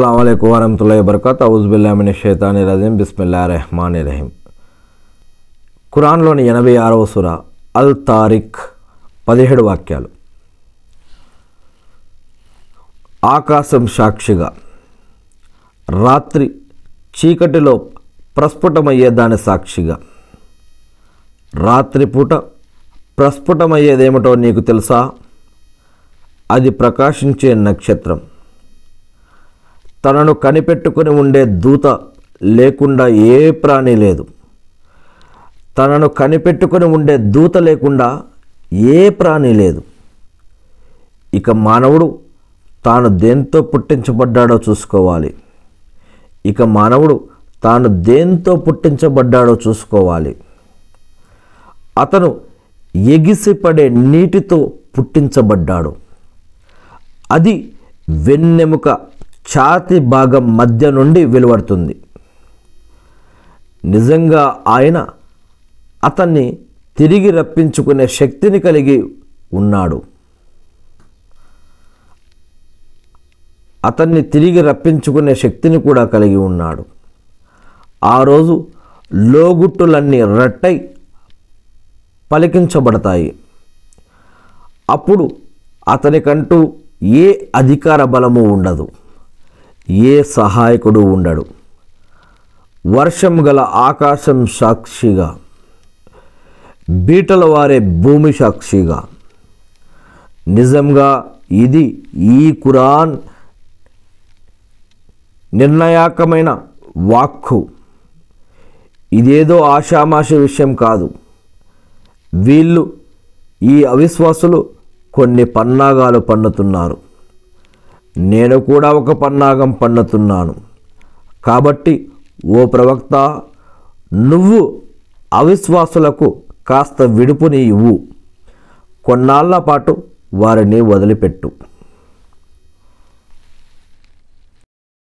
అస్సలం వరహతుల్లా బర్కత్ అవుజుబుల్లామిన్ షేతాని రజీం బిస్మిల్లా రెహమాన్ రహీం ఖురాన్లోని ఎనభై ఆరవ సుర అల్ తారిఖ్ పదిహేడు వాక్యాలు ఆకాశం సాక్షిగా రాత్రి చీకటిలో ప్రస్ఫుటమయ్యే దాని సాక్షిగా రాత్రిపూట ప్రస్ఫుటమయ్యేదేమిటో నీకు తెలుసా అది ప్రకాశించే నక్షత్రం తనను కనిపెట్టుకుని ఉండే దూత లేకుండా ఏ ప్రాణి లేదు తనను కనిపెట్టుకుని ఉండే దూత లేకుండా ఏ ప్రాణి లేదు ఇక మానవుడు తాను దేంతో పుట్టించబడ్డాడో చూసుకోవాలి ఇక మానవుడు తాను దేంతో పుట్టించబడ్డాడో చూసుకోవాలి అతను ఎగిసిపడే నీటితో పుట్టించబడ్డాడు అది వెన్నెముక ఛాతి భాగం మధ్య నుండి వెలువడుతుంది నిజంగా ఆయన అతన్ని తిరిగి రప్పించుకునే శక్తిని కలిగి ఉన్నాడు అతన్ని తిరిగి రప్పించుకునే శక్తిని కూడా కలిగి ఉన్నాడు ఆ రోజు లోగుట్టులన్నీ రట్టై పలికించబడతాయి అప్పుడు అతనికంటూ ఏ అధికార బలము ఉండదు ఏ సహాయకుడు ఉండడు వర్షం గల ఆకాశం సాక్షిగా బీటల వారే భూమి సాక్షిగా నిజంగా ఇది ఈ కురాన్ నిర్ణయాకమైన వాక్కు ఇదేదో ఆషామాషి విషయం కాదు వీళ్ళు ఈ అవిశ్వాసులు కొన్ని పన్నాగాలు పన్నుతున్నారు నేను కూడా ఒక పన్నాగం పన్నుతున్నాను కాబట్టి ఓ ప్రవక్త నువ్వు అవిశ్వాసులకు కాస్త విడుపుని ఇవ్వు కొన్నాళ్ల పాటు వారిని వదిలిపెట్టు